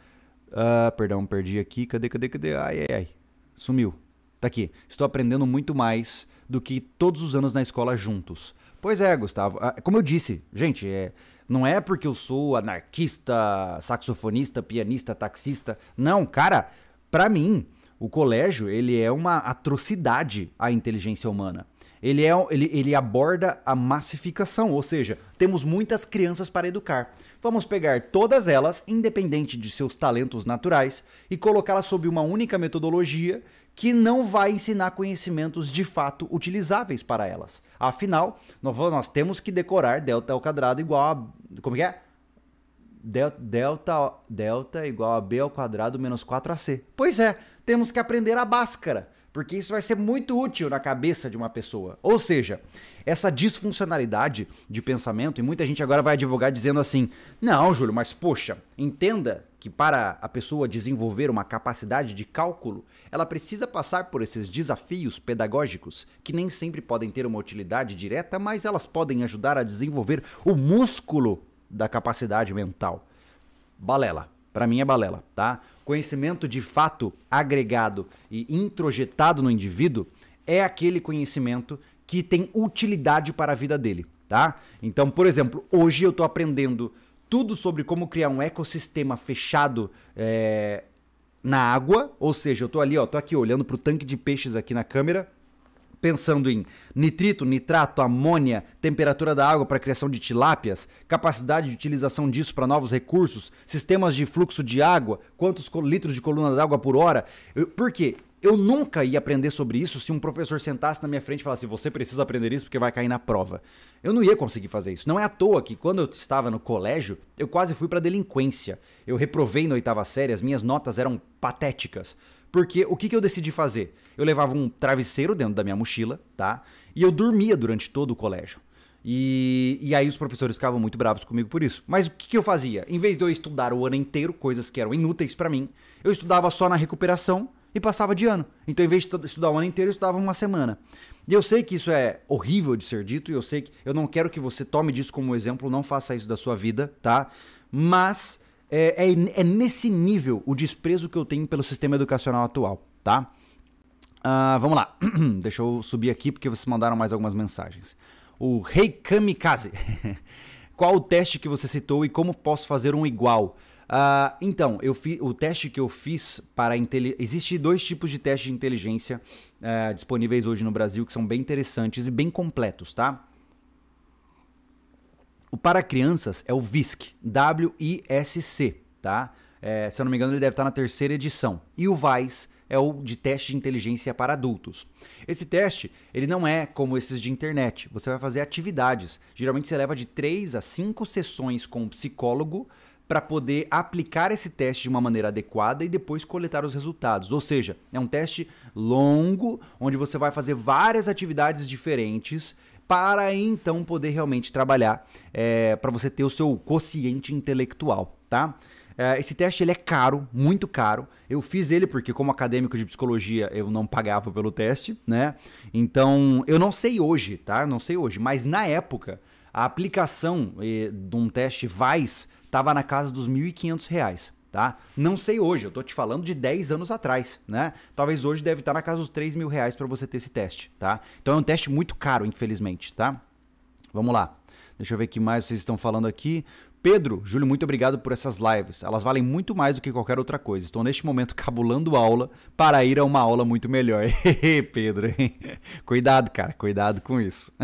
Uh, perdão, perdi aqui. Cadê, cadê, cadê? Ai, ai, ai. Sumiu. Tá aqui. Estou aprendendo muito mais do que todos os anos na escola juntos. Pois é, Gustavo. Ah, como eu disse, gente, é, não é porque eu sou anarquista, saxofonista, pianista, taxista. Não, cara, para mim, o colégio ele é uma atrocidade à inteligência humana. Ele, é, ele, ele aborda a massificação, ou seja, temos muitas crianças para educar. Vamos pegar todas elas, independente de seus talentos naturais, e colocá-las sob uma única metodologia que não vai ensinar conhecimentos de fato utilizáveis para elas. Afinal, nós, nós temos que decorar delta ao quadrado igual a. Como que é? delta, delta igual a b ao quadrado menos 4ac. Pois é, temos que aprender a báscara, porque isso vai ser muito útil na cabeça de uma pessoa. Ou seja, essa disfuncionalidade de pensamento, e muita gente agora vai advogar dizendo assim: não, Júlio, mas poxa, entenda que para a pessoa desenvolver uma capacidade de cálculo, ela precisa passar por esses desafios pedagógicos, que nem sempre podem ter uma utilidade direta, mas elas podem ajudar a desenvolver o músculo da capacidade mental. Balela. Para mim é balela, tá? Conhecimento de fato agregado e introjetado no indivíduo é aquele conhecimento que tem utilidade para a vida dele, tá? Então, por exemplo, hoje eu estou aprendendo tudo sobre como criar um ecossistema fechado é, na água, ou seja, eu estou ali, ó, tô aqui olhando para o tanque de peixes aqui na câmera pensando em nitrito, nitrato, amônia, temperatura da água para criação de tilápias, capacidade de utilização disso para novos recursos, sistemas de fluxo de água, quantos litros de coluna d'água por hora. Eu, por quê? Eu nunca ia aprender sobre isso se um professor sentasse na minha frente e falasse: você precisa aprender isso porque vai cair na prova. Eu não ia conseguir fazer isso. Não é à toa que quando eu estava no colégio, eu quase fui para delinquência. Eu reprovei na oitava série, as minhas notas eram patéticas. Porque o que, que eu decidi fazer? Eu levava um travesseiro dentro da minha mochila, tá? E eu dormia durante todo o colégio. E, e aí os professores ficavam muito bravos comigo por isso. Mas o que, que eu fazia? Em vez de eu estudar o ano inteiro, coisas que eram inúteis para mim, eu estudava só na recuperação e passava de ano. Então, em vez de estudar o ano inteiro, eu estudava uma semana. E eu sei que isso é horrível de ser dito, e eu sei que eu não quero que você tome disso como exemplo, não faça isso da sua vida, tá? Mas é, é, é nesse nível o desprezo que eu tenho pelo sistema educacional atual, tá? Uh, vamos lá. Deixa eu subir aqui porque vocês mandaram mais algumas mensagens. O Rei hey Kamikaze. Qual o teste que você citou e como posso fazer um igual? Uh, então, eu fi, o teste que eu fiz para existem dois tipos de teste de inteligência uh, disponíveis hoje no Brasil que são bem interessantes e bem completos, tá? O para crianças é o Visc, W-I-S-C, tá? É, se eu não me engano, ele deve estar na terceira edição. E o VAIS é o de teste de inteligência para adultos. Esse teste, ele não é como esses de internet. Você vai fazer atividades. Geralmente você leva de 3 a 5 sessões com o um psicólogo para poder aplicar esse teste de uma maneira adequada e depois coletar os resultados. Ou seja, é um teste longo onde você vai fazer várias atividades diferentes para então poder realmente trabalhar, é, eh, para você ter o seu quociente intelectual, tá? Eh, esse teste ele é caro, muito caro. Eu fiz ele porque, como acadêmico de psicologia, eu não pagava pelo teste, né? Então, eu não sei hoje, tá? Não sei hoje, mas na época, a aplicação eh, de um teste VAIS estava na casa dos R$ 1.500 tá? Não sei hoje, eu tô te falando de 10 anos atrás, né? Talvez hoje deve estar tá na casa dos 3 mil reais para você ter esse teste, tá? Então é um teste muito caro, infelizmente, tá? Vamos lá. Deixa eu ver o que mais vocês estão falando aqui. Pedro, Júlio, muito obrigado por essas lives. Elas valem muito mais do que qualquer outra coisa. Estou neste momento cabulando aula para ir a uma aula muito melhor. Pedro, cuidado, cara, cuidado com isso.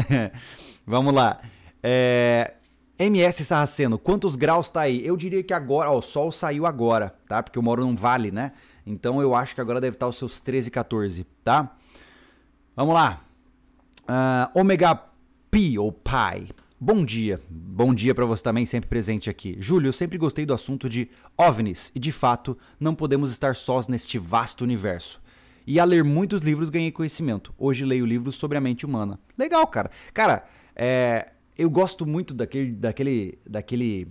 Vamos lá. É, MS Sarraceno, quantos graus tá aí? Eu diria que agora, ó, o sol saiu agora, tá? Porque eu moro num vale, né? Então eu acho que agora deve estar os seus 13, 14, tá? Vamos lá. Uh, Omega Pi ou Pi. Bom dia. Bom dia para você também, sempre presente aqui. Júlio, eu sempre gostei do assunto de OVNIs e de fato não podemos estar sós neste vasto universo. E a ler muitos livros ganhei conhecimento. Hoje leio livros sobre a mente humana. Legal, cara. Cara, é, eu gosto muito daquele, daquele, daquele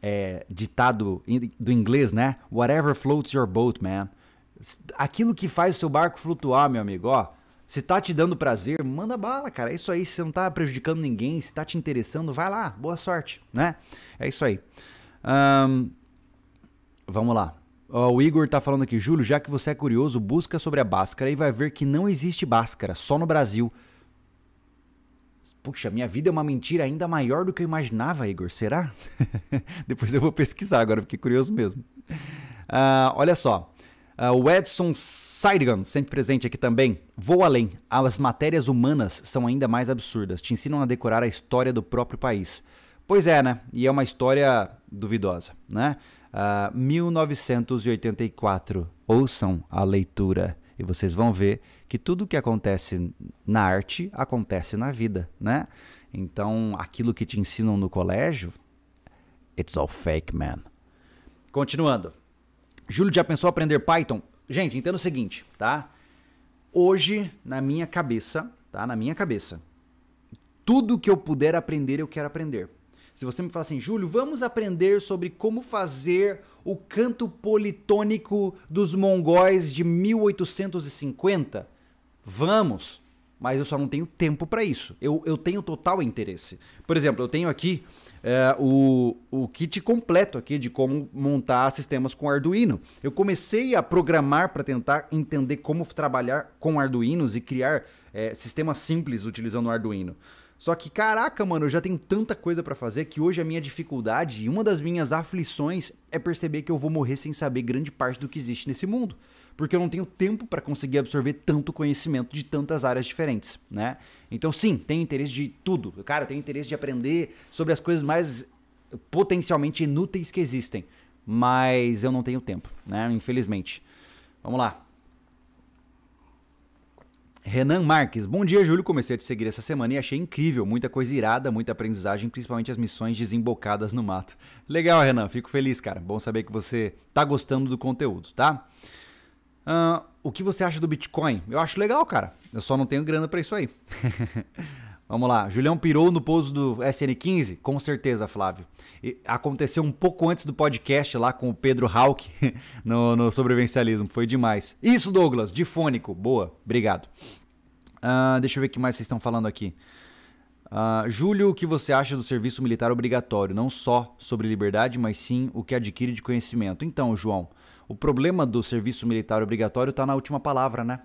é, ditado do inglês, né? Whatever floats your boat, man. Aquilo que faz o seu barco flutuar, meu amigo, ó. Se tá te dando prazer, manda bala, cara. É isso aí. Se não tá prejudicando ninguém, se tá te interessando, vai lá. Boa sorte, né? É isso aí. Um, vamos lá. O Igor tá falando aqui, Júlio, já que você é curioso, busca sobre a Báscara e vai ver que não existe Báscara, só no Brasil. Puxa, minha vida é uma mentira ainda maior do que eu imaginava, Igor. Será? Depois eu vou pesquisar agora, fiquei curioso mesmo. Uh, olha só. Uh, o Edson Seidegan, sempre presente aqui também. Vou além. As matérias humanas são ainda mais absurdas. Te ensinam a decorar a história do próprio país. Pois é, né? E é uma história duvidosa, né? Uh, ah, 1984. Ouçam a leitura e vocês vão ver que tudo que acontece na arte acontece na vida, né? Então, aquilo que te ensinam no colégio, it's all fake, man. Continuando. Júlio já pensou aprender Python? Gente, entenda o seguinte, tá? Hoje, na minha cabeça, tá? Na minha cabeça, tudo que eu puder aprender, eu quero aprender. Se você me falar assim, Júlio, vamos aprender sobre como fazer o canto politônico dos mongóis de 1850? Vamos! Mas eu só não tenho tempo para isso. Eu, eu tenho total interesse. Por exemplo, eu tenho aqui é, o, o kit completo aqui de como montar sistemas com Arduino. Eu comecei a programar para tentar entender como trabalhar com Arduinos e criar é, sistemas simples utilizando o Arduino. Só que, caraca, mano, eu já tenho tanta coisa para fazer que hoje a minha dificuldade e uma das minhas aflições é perceber que eu vou morrer sem saber grande parte do que existe nesse mundo. Porque eu não tenho tempo para conseguir absorver tanto conhecimento de tantas áreas diferentes, né? Então, sim, tenho interesse de tudo. Cara, eu tenho interesse de aprender sobre as coisas mais potencialmente inúteis que existem. Mas eu não tenho tempo, né? Infelizmente. Vamos lá. Renan Marques, bom dia, Júlio. Comecei a te seguir essa semana e achei incrível, muita coisa irada, muita aprendizagem, principalmente as missões desembocadas no mato. Legal, Renan, fico feliz, cara. Bom saber que você tá gostando do conteúdo, tá? Uh, o que você acha do Bitcoin? Eu acho legal, cara. Eu só não tenho grana para isso aí. Vamos lá, Julião pirou no pouso do SN15? Com certeza, Flávio. E aconteceu um pouco antes do podcast lá com o Pedro Hauk no, no sobrevivencialismo, foi demais. Isso, Douglas, de Fônico, boa, obrigado. Uh, deixa eu ver o que mais vocês estão falando aqui. Uh, Júlio, o que você acha do serviço militar obrigatório? Não só sobre liberdade, mas sim o que adquire de conhecimento. Então, João, o problema do serviço militar obrigatório está na última palavra, né?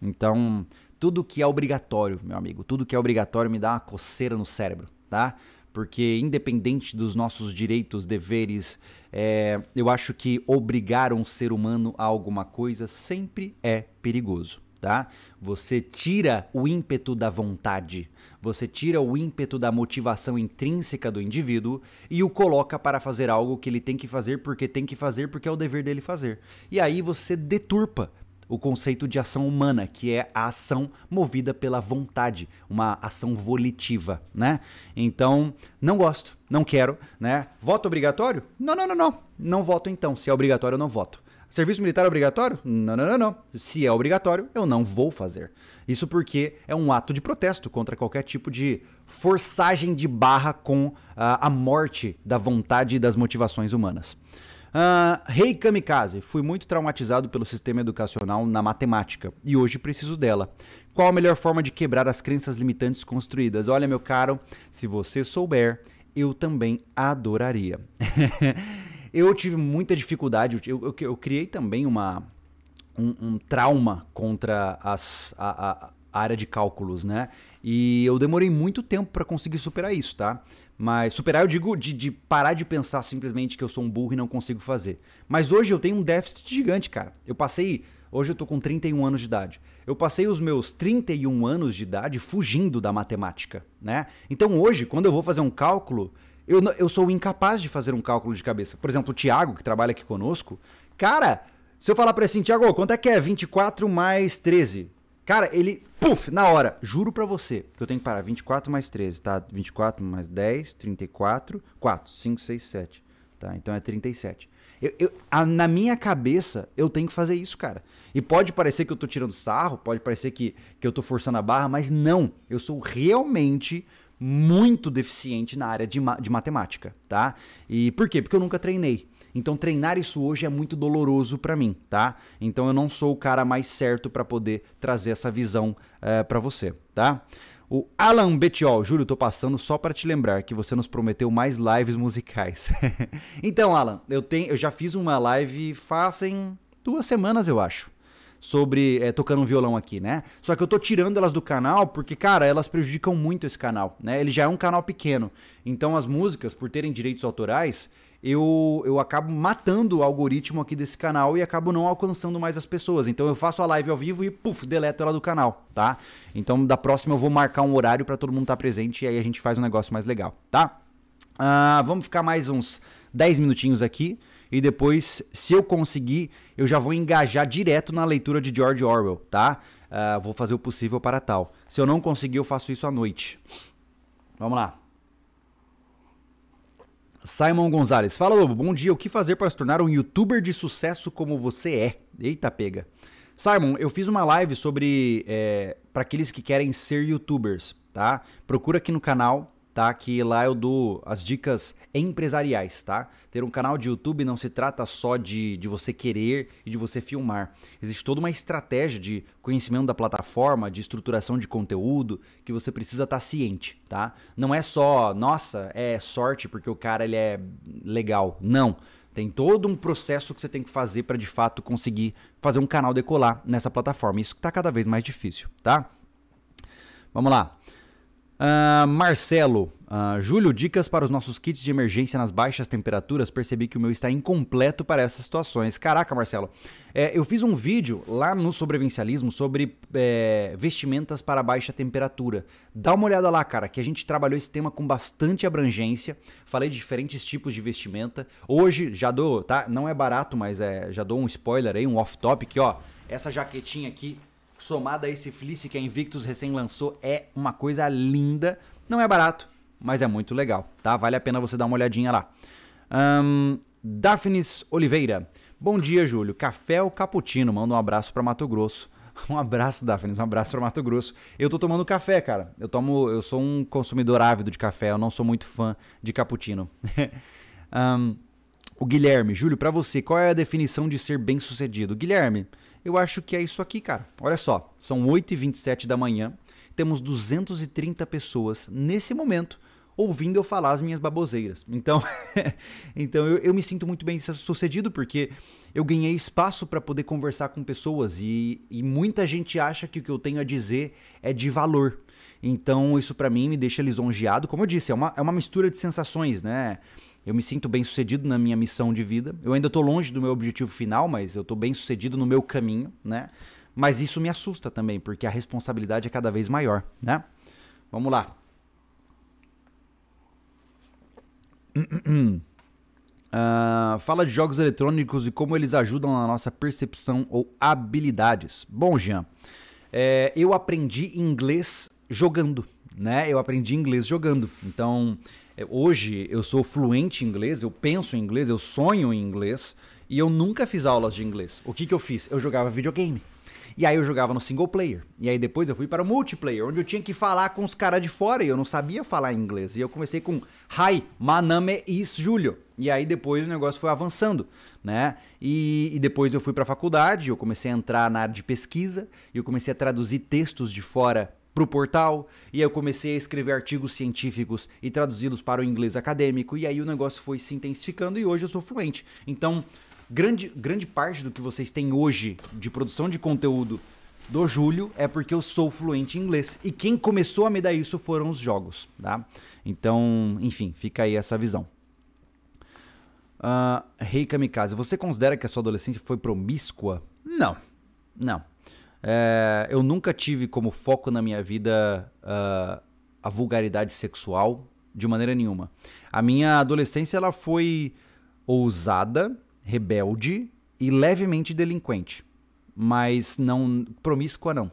Então, tudo que é obrigatório, meu amigo, tudo que é obrigatório me dá uma coceira no cérebro, tá? Porque independente dos nossos direitos, deveres, é, eu acho que obrigar um ser humano a alguma coisa sempre é perigoso tá? Você tira o ímpeto da vontade, você tira o ímpeto da motivação intrínseca do indivíduo e o coloca para fazer algo que ele tem que fazer porque tem que fazer porque é o dever dele fazer. E aí você deturpa, o conceito de ação humana, que é a ação movida pela vontade, uma ação volitiva, né? Então, não gosto, não quero, né? Voto obrigatório? Não, não, não, não. Não voto então. Se é obrigatório, eu não voto. Serviço militar é obrigatório? Não, não, não, não. Se é obrigatório, eu não vou fazer. Isso porque é um ato de protesto contra qualquer tipo de forçagem de barra com a, ah, a morte da vontade e das motivações humanas. Ah, Rei hey Kamikaze, fui muito traumatizado pelo sistema educacional na matemática e hoje preciso dela. Qual a melhor forma de quebrar as crenças limitantes construídas? Olha, meu caro, se você souber, eu também adoraria. eu tive muita dificuldade, eu, eu, eu criei também uma, um, um trauma contra as, a, a, a área de cálculos, né? E eu demorei muito tempo para conseguir superar isso, tá? Mas superar, eu digo de, de, parar de pensar simplesmente que eu sou um burro e não consigo fazer. Mas hoje eu tenho um déficit gigante, cara. Eu passei. Hoje eu tô com 31 anos de idade. Eu passei os meus 31 anos de idade fugindo da matemática, né? Então hoje, quando eu vou fazer um cálculo, eu, eu sou incapaz de fazer um cálculo de cabeça. Por exemplo, o Thiago, que trabalha aqui conosco, cara, se eu falar pra ele assim, Thiago, quanto é que é 24 mais 13? Cara, ele, puf, na hora. Juro pra você que eu tenho que parar. 24 mais 13, tá? 24 mais 10, 34, 4, 5, 6, 7. Tá? Então é 37. Eu, eu, a, na minha cabeça, eu tenho que fazer isso, cara. E pode parecer que eu tô tirando sarro, pode parecer que, que eu tô forçando a barra, mas não. Eu sou realmente muito deficiente na área de, ma de matemática, tá? E por quê? Porque eu nunca treinei. Então treinar isso hoje é muito doloroso para mim, tá? Então eu não sou o cara mais certo para poder trazer essa visão é, eh, para você, tá? O Alan Betiol, Júlio, tô passando só para te lembrar que você nos prometeu mais lives musicais. então, Alan, eu tenho, eu já fiz uma live fazem duas semanas, eu acho sobre é, tocando um violão aqui, né? Só que eu tô tirando elas do canal porque, cara, elas prejudicam muito esse canal, né? Ele já é um canal pequeno. Então as músicas, por terem direitos autorais, eu, eu acabo matando o algoritmo aqui desse canal e acabo não alcançando mais as pessoas. Então eu faço a live ao vivo e puf, deleto ela do canal, tá? Então da próxima eu vou marcar um horário para todo mundo estar tá presente e aí a gente faz um negócio mais legal, tá? Ah, vamos ficar mais uns 10 minutinhos aqui e depois, se eu conseguir, eu já vou engajar direto na leitura de George Orwell, tá? Ah, vou fazer o possível para tal. Se eu não conseguir, eu faço isso à noite. Vamos lá. Simon Gonzalez, fala Lobo, bom dia. O que fazer para se tornar um youtuber de sucesso como você é? Eita, pega. Simon, eu fiz uma live sobre. É, eh, para aqueles que querem ser youtubers, tá? Procura aqui no canal, tá? Que lá eu dou as dicas empresariais, tá? Ter um canal de YouTube não se trata só de, de você querer e de você filmar. Existe toda uma estratégia de conhecimento da plataforma, de estruturação de conteúdo que você precisa estar tá ciente, tá? Não é só, nossa, é sorte porque o cara ele é legal. Não. Tem todo um processo que você tem que fazer para de fato conseguir fazer um canal decolar nessa plataforma. Isso está cada vez mais difícil, tá? Vamos lá. Uh, Marcelo, uh, Júlio, dicas para os nossos kits de emergência nas baixas temperaturas. Percebi que o meu está incompleto para essas situações. Caraca, Marcelo, é, eu fiz um vídeo lá no sobrevivencialismo sobre é, vestimentas para baixa temperatura. Dá uma olhada lá, cara, que a gente trabalhou esse tema com bastante abrangência. Falei de diferentes tipos de vestimenta. Hoje, já dou, tá? Não é barato, mas é, já dou um spoiler aí, um off-topic, ó. Essa jaquetinha aqui somado a esse fleece que a Invictus recém lançou, é uma coisa linda. Não é barato, mas é muito legal, tá? Vale a pena você dar uma olhadinha lá. Um, Daphnis Oliveira. Bom dia, Júlio. Café ou cappuccino? Manda um abraço para Mato Grosso. Um abraço, Daphnis. Um abraço para Mato Grosso. Eu tô tomando café, cara. Eu tomo, eu sou um consumidor ávido de café. Eu não sou muito fã de cappuccino. um, o Guilherme, Júlio, para você, qual é a definição de ser bem-sucedido? Guilherme, eu acho que é isso aqui, cara. Olha só, são 8h27 da manhã, temos 230 pessoas nesse momento ouvindo eu falar as minhas baboseiras. Então, então eu, eu, me sinto muito bem sucedido porque eu ganhei espaço para poder conversar com pessoas e, e, muita gente acha que o que eu tenho a dizer é de valor. Então, isso para mim me deixa lisonjeado. Como eu disse, é uma, é uma mistura de sensações, né? Eu me sinto bem sucedido na minha missão de vida. Eu ainda estou longe do meu objetivo final, mas eu estou bem sucedido no meu caminho, né? Mas isso me assusta também, porque a responsabilidade é cada vez maior, né? Vamos lá. Uh, fala de jogos eletrônicos e como eles ajudam na nossa percepção ou habilidades. Bom, Jean, é, eu aprendi inglês jogando, né? Eu aprendi inglês jogando. Então, é, hoje eu sou fluente em inglês, eu penso em inglês, eu sonho em inglês e eu nunca fiz aulas de inglês. O que, que eu fiz? Eu jogava videogame. E aí eu jogava no single player. E aí depois eu fui para o multiplayer, onde eu tinha que falar com os caras de fora e eu não sabia falar inglês. E eu comecei com Hi, my name is Julio. E aí depois o negócio foi avançando, né? E, e depois eu fui para a faculdade, eu comecei a entrar na área de pesquisa, eu comecei a traduzir textos de fora para o portal, e aí eu comecei a escrever artigos científicos e traduzi-los para o inglês acadêmico, e aí o negócio foi se intensificando e hoje eu sou fluente. Então, grande, grande parte do que vocês têm hoje de produção de conteúdo do Júlio é porque eu sou fluente em inglês. E quem começou a me dar isso foram os jogos, tá? Então, enfim, fica aí essa visão. Ah, Rei uh, hey Kamikaze, você considera que a sua adolescência foi promíscua? Não, não. É, eu nunca tive como foco na minha vida uh, a vulgaridade sexual de maneira nenhuma. A minha adolescência ela foi ousada, rebelde e levemente delinquente, mas não promíscua não.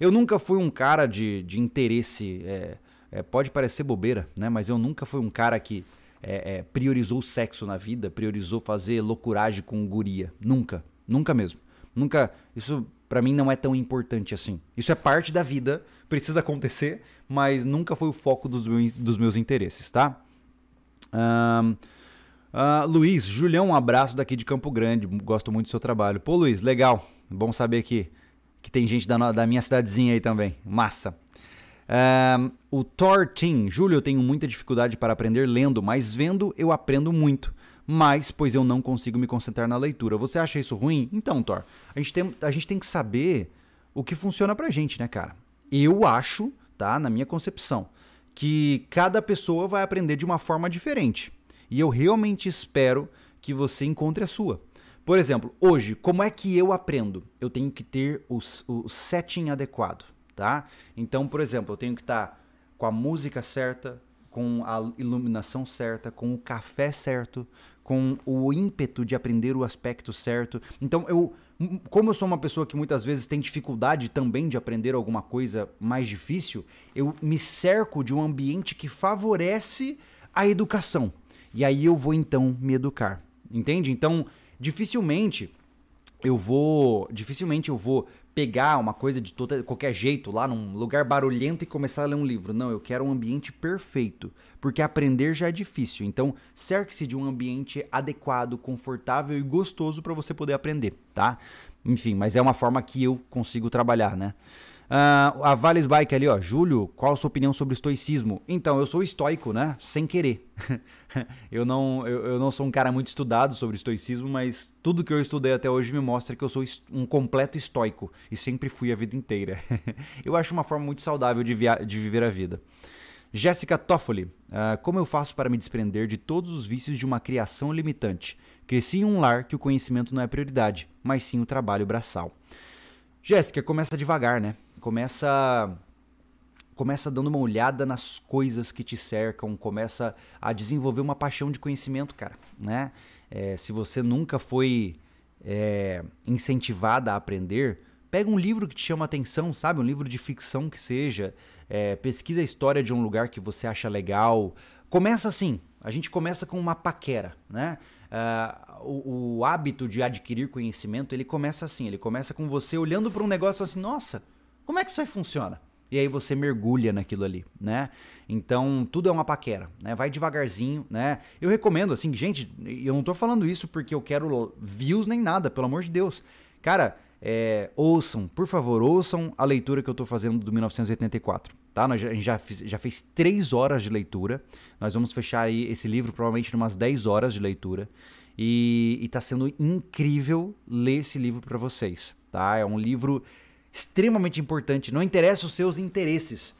Eu, nunca fui um cara de, de interesse. É, é, pode parecer bobeira, né? Mas eu nunca fui um cara que é, é, priorizou o sexo na vida, priorizou fazer loucuragem com guria. Nunca. Nunca mesmo. Nunca. Isso para mim não é tão importante assim. Isso é parte da vida, precisa acontecer, mas nunca foi o foco dos meus, dos meus interesses, tá? Um, uh, ah, Luiz, Julião, um abraço daqui de Campo Grande, gosto muito do seu trabalho. Pô, Luiz, legal, bom saber que, que tem gente da, da minha cidadezinha aí também, massa. Um, o Thor Team, Júlio, eu tenho muita dificuldade para aprender lendo, mas vendo eu aprendo muito mas pois eu não consigo me concentrar na leitura. Você acha isso ruim? Então, Thor, a gente tem, a gente tem que saber o que funciona pra gente, né, cara? Eu acho, tá? Na minha concepção, que cada pessoa vai aprender de uma forma diferente. E eu realmente espero que você encontre a sua. Por exemplo, hoje, como é que eu aprendo? Eu tenho que ter o, o setting adequado, tá? Então, por exemplo, eu tenho que estar tá com a música certa, com a iluminação certa, com o café certo, com o ímpeto de aprender o aspecto certo. Então eu, como eu sou uma pessoa que muitas vezes tem dificuldade também de aprender alguma coisa mais difícil, eu me cerco de um ambiente que favorece a educação. E aí eu vou então me educar. Entende? Então, dificilmente eu vou, dificilmente eu vou pegar uma coisa de qualquer jeito lá num lugar barulhento e começar a ler um livro. Não, eu quero um ambiente perfeito, porque aprender já é difícil. Então, cerque-se de um ambiente adequado, confortável e gostoso para você poder aprender, tá? Enfim, mas é uma forma que eu consigo trabalhar, né? Uh, a Vales Bike ali, ó. Júlio, qual a sua opinião sobre estoicismo? Então, eu sou estoico, né? Sem querer. eu, não, eu, eu, não sou um cara muito estudado sobre estoicismo, mas tudo que eu estudei até hoje me mostra que eu sou um completo estoico. E sempre fui a vida inteira. eu acho uma forma muito saudável de, de viver a vida. Jéssica Toffoli, uh, como eu faço para me desprender de todos os vícios de uma criação limitante? Cresci em um lar que o conhecimento não é prioridade, mas sim o trabalho braçal. Jéssica, começa devagar, né? começa começa dando uma olhada nas coisas que te cercam, começa a desenvolver uma paixão de conhecimento, cara, né? É, se você nunca foi é, incentivada a aprender, pega um livro que te chama atenção, sabe? Um livro de ficção que seja, é, pesquisa a história de um lugar que você acha legal. Começa assim. A gente começa com uma paquera, né? Uh, o, o hábito de adquirir conhecimento ele começa assim, ele começa com você olhando para um negócio assim, nossa, como é que isso aí funciona? E aí você mergulha naquilo ali, né? Então, tudo é uma paquera, né? Vai devagarzinho, né? Eu recomendo, assim, gente, eu não tô falando isso porque eu quero views nem nada, pelo amor de Deus. Cara, é, ouçam, por favor, ouçam a leitura que eu estou fazendo do 1984. Tá? Nós, a gente já, já fez três horas de leitura. Nós vamos fechar esse livro provavelmente em umas 10 horas de leitura. E está sendo incrível ler esse livro para vocês. Tá? É um livro extremamente importante. Não interessa os seus interesses.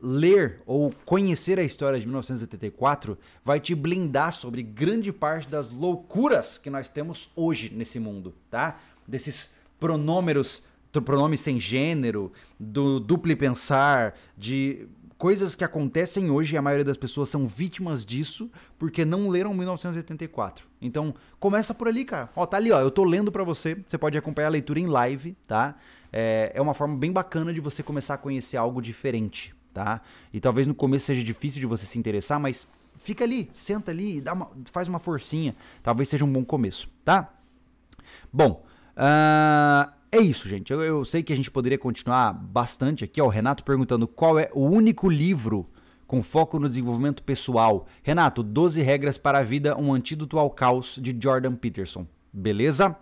Ler ou conhecer a história de 1984 vai te blindar sobre grande parte das loucuras que nós temos hoje nesse mundo, tá? Desses pronômeros, pronomes sem gênero, do duplo pensar, de coisas que acontecem hoje e a maioria das pessoas são vítimas disso porque não leram 1984. Então, começa por ali, cara. Ó, tá ali, ó. Eu tô lendo para você. Você pode acompanhar a leitura em live, tá? É, é uma forma bem bacana de você começar a conhecer algo diferente, tá? E talvez no começo seja difícil de você se interessar, mas fica ali, senta ali, dá uma, faz uma forcinha. Talvez seja um bom começo, tá? Bom. Uh... É isso, gente. Eu, eu, sei que a gente poderia continuar bastante aqui. Ó, o Renato perguntando qual é o único livro com foco no desenvolvimento pessoal. Renato, 12 regras para a vida, um antídoto ao caos, de Jordan Peterson. Beleza?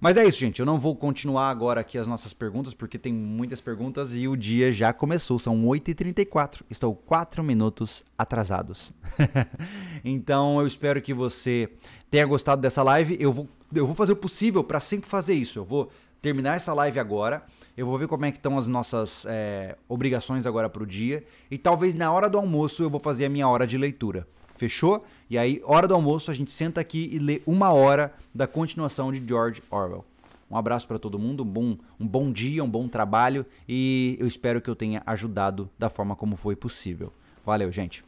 Mas é isso, gente. Eu não vou continuar agora aqui as nossas perguntas, porque tem muitas perguntas e o dia já começou. São 8h34. Estou 4 minutos atrasados. então eu espero que você tenha gostado dessa live. Eu vou, eu vou fazer o possível para sempre fazer isso. Eu vou terminar essa live agora. Eu vou ver como é que estão as nossas é, obrigações agora para o dia. E talvez na hora do almoço eu vou fazer a minha hora de leitura. Fechou? E aí, hora do almoço, a gente senta aqui e lê uma hora da continuação de George Orwell. Um abraço para todo mundo, um bom, um bom dia, um bom trabalho e eu espero que eu tenha ajudado da forma como foi possível. Valeu, gente!